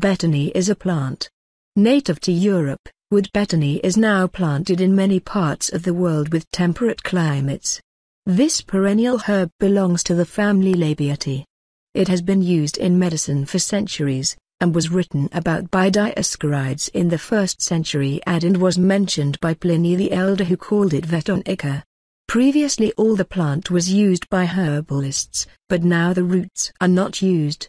Betony is a plant. Native to Europe, wood betony is now planted in many parts of the world with temperate climates. This perennial herb belongs to the family Labiatae. It has been used in medicine for centuries, and was written about by Dioscorides in the 1st century AD and was mentioned by Pliny the Elder who called it Vetonica. Previously all the plant was used by herbalists, but now the roots are not used,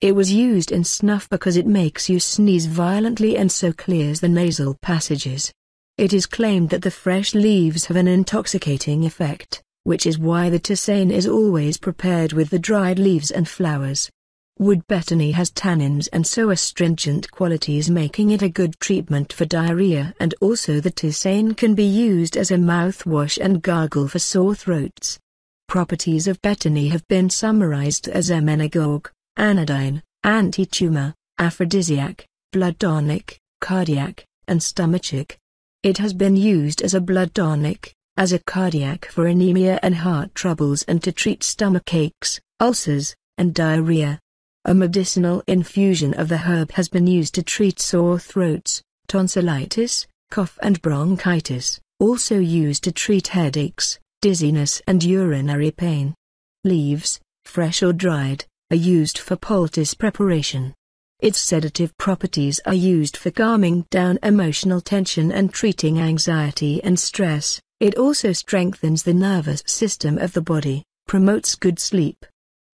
it was used in snuff because it makes you sneeze violently and so clears the nasal passages. It is claimed that the fresh leaves have an intoxicating effect, which is why the tisane is always prepared with the dried leaves and flowers. Wood betony has tannins and so astringent qualities making it a good treatment for diarrhea and also the tisane can be used as a mouthwash and gargle for sore throats. Properties of betony have been summarized as emmenagogue, anodyne, anti-tumor, aphrodisiac, blood tonic, cardiac, and stomachic. It has been used as a blood tonic, as a cardiac for anemia and heart troubles and to treat stomach aches, ulcers, and diarrhea. A medicinal infusion of the herb has been used to treat sore throats, tonsillitis, cough and bronchitis, also used to treat headaches, dizziness and urinary pain. Leaves, fresh or dried, are used for poultice preparation. Its sedative properties are used for calming down emotional tension and treating anxiety and stress. It also strengthens the nervous system of the body, promotes good sleep.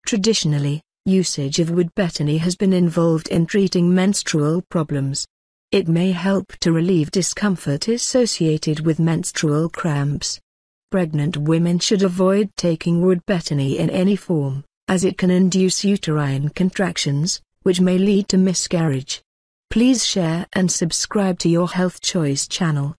Traditionally, usage of wood betony has been involved in treating menstrual problems. It may help to relieve discomfort associated with menstrual cramps. Pregnant women should avoid taking wood betony in any form as it can induce uterine contractions, which may lead to miscarriage. Please share and subscribe to your Health Choice channel.